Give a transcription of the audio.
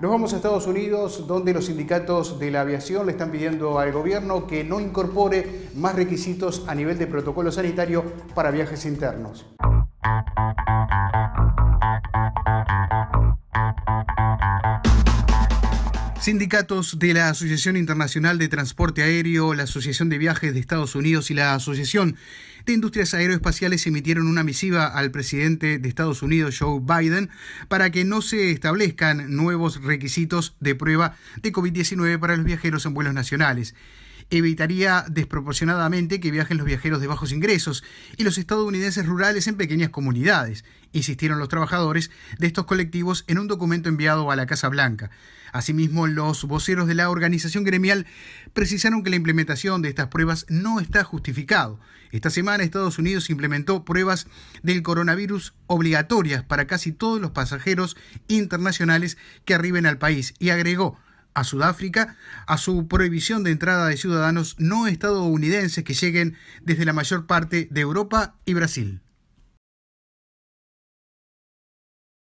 Nos vamos a Estados Unidos, donde los sindicatos de la aviación le están pidiendo al gobierno que no incorpore más requisitos a nivel de protocolo sanitario para viajes internos. Sindicatos de la Asociación Internacional de Transporte Aéreo, la Asociación de Viajes de Estados Unidos y la Asociación de Industrias Aeroespaciales emitieron una misiva al presidente de Estados Unidos, Joe Biden, para que no se establezcan nuevos requisitos de prueba de COVID-19 para los viajeros en vuelos nacionales evitaría desproporcionadamente que viajen los viajeros de bajos ingresos y los estadounidenses rurales en pequeñas comunidades, insistieron los trabajadores de estos colectivos en un documento enviado a la Casa Blanca. Asimismo, los voceros de la organización gremial precisaron que la implementación de estas pruebas no está justificado. Esta semana Estados Unidos implementó pruebas del coronavirus obligatorias para casi todos los pasajeros internacionales que arriben al país y agregó a Sudáfrica, a su prohibición de entrada de ciudadanos no estadounidenses que lleguen desde la mayor parte de Europa y Brasil.